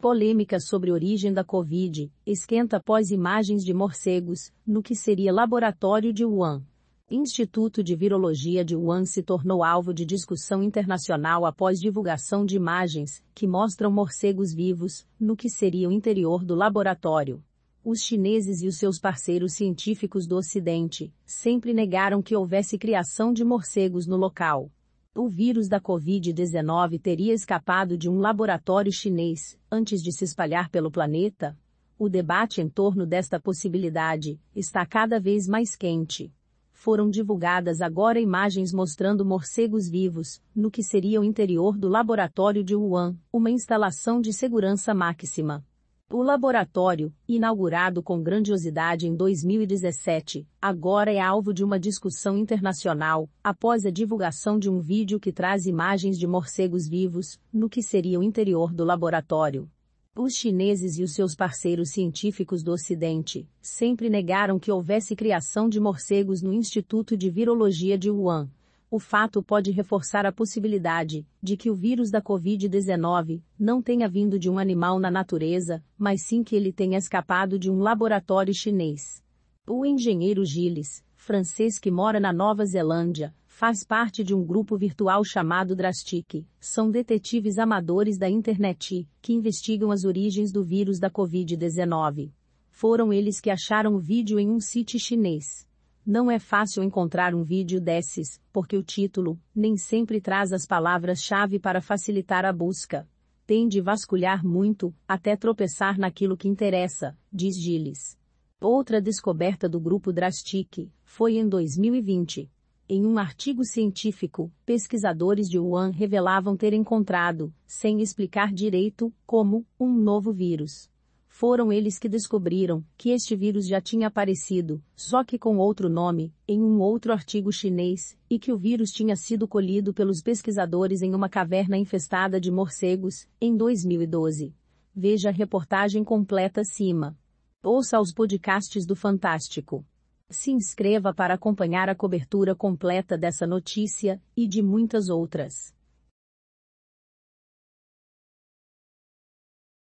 Polêmica sobre origem da Covid, esquenta após imagens de morcegos, no que seria laboratório de Wuhan. Instituto de Virologia de Wuhan se tornou alvo de discussão internacional após divulgação de imagens, que mostram morcegos vivos, no que seria o interior do laboratório. Os chineses e os seus parceiros científicos do Ocidente sempre negaram que houvesse criação de morcegos no local o vírus da Covid-19 teria escapado de um laboratório chinês antes de se espalhar pelo planeta? O debate em torno desta possibilidade está cada vez mais quente. Foram divulgadas agora imagens mostrando morcegos vivos, no que seria o interior do laboratório de Wuhan, uma instalação de segurança máxima. O laboratório, inaugurado com grandiosidade em 2017, agora é alvo de uma discussão internacional, após a divulgação de um vídeo que traz imagens de morcegos vivos, no que seria o interior do laboratório. Os chineses e os seus parceiros científicos do Ocidente sempre negaram que houvesse criação de morcegos no Instituto de Virologia de Wuhan, o fato pode reforçar a possibilidade de que o vírus da Covid-19 não tenha vindo de um animal na natureza, mas sim que ele tenha escapado de um laboratório chinês. O engenheiro Gilles, francês que mora na Nova Zelândia, faz parte de um grupo virtual chamado Drastic. São detetives amadores da internet que investigam as origens do vírus da Covid-19. Foram eles que acharam o vídeo em um site chinês não é fácil encontrar um vídeo desses, porque o título nem sempre traz as palavras-chave para facilitar a busca. Tem de vasculhar muito, até tropeçar naquilo que interessa, diz Gilles. Outra descoberta do grupo Drastic foi em 2020. Em um artigo científico, pesquisadores de Wuhan revelavam ter encontrado, sem explicar direito, como, um novo vírus. Foram eles que descobriram que este vírus já tinha aparecido, só que com outro nome, em um outro artigo chinês, e que o vírus tinha sido colhido pelos pesquisadores em uma caverna infestada de morcegos, em 2012. Veja a reportagem completa acima. Ouça os podcasts do Fantástico. Se inscreva para acompanhar a cobertura completa dessa notícia e de muitas outras.